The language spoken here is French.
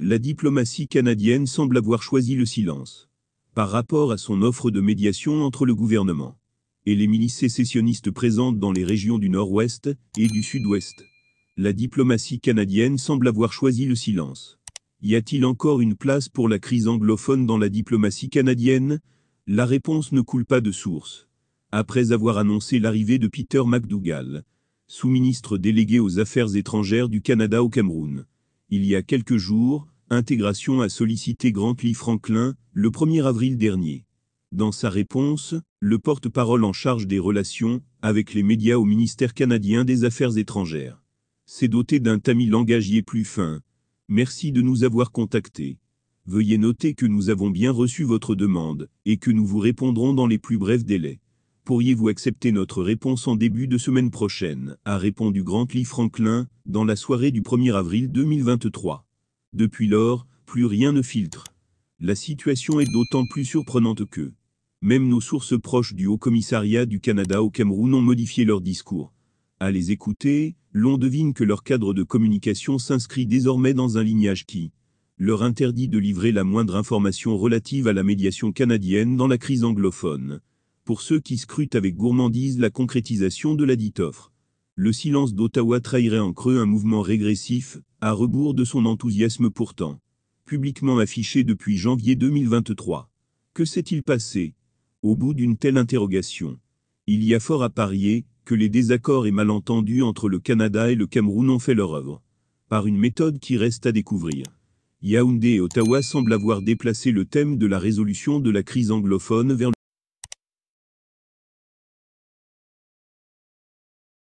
La diplomatie canadienne semble avoir choisi le silence par rapport à son offre de médiation entre le gouvernement et les milices sécessionnistes présentes dans les régions du nord-ouest et du sud-ouest. La diplomatie canadienne semble avoir choisi le silence. Y a-t-il encore une place pour la crise anglophone dans la diplomatie canadienne La réponse ne coule pas de source. Après avoir annoncé l'arrivée de Peter McDougall, sous-ministre délégué aux Affaires étrangères du Canada au Cameroun, il y a quelques jours, Intégration a sollicité Grant-Lee Franklin, le 1er avril dernier. Dans sa réponse, le porte-parole en charge des relations avec les médias au ministère canadien des Affaires étrangères s'est doté d'un tamis langagier plus fin. Merci de nous avoir contactés. Veuillez noter que nous avons bien reçu votre demande et que nous vous répondrons dans les plus brefs délais. Pourriez-vous accepter notre réponse en début de semaine prochaine a répondu Grant Franklin, dans la soirée du 1er avril 2023. Depuis lors, plus rien ne filtre. La situation est d'autant plus surprenante que même nos sources proches du Haut-Commissariat du Canada au Cameroun ont modifié leur discours. À les écouter, l'on devine que leur cadre de communication s'inscrit désormais dans un lignage qui leur interdit de livrer la moindre information relative à la médiation canadienne dans la crise anglophone pour ceux qui scrutent avec gourmandise la concrétisation de la dite offre. Le silence d'Ottawa trahirait en creux un mouvement régressif, à rebours de son enthousiasme pourtant publiquement affiché depuis janvier 2023. Que s'est-il passé Au bout d'une telle interrogation, il y a fort à parier que les désaccords et malentendus entre le Canada et le Cameroun ont fait leur œuvre, par une méthode qui reste à découvrir. Yaoundé et Ottawa semblent avoir déplacé le thème de la résolution de la crise anglophone vers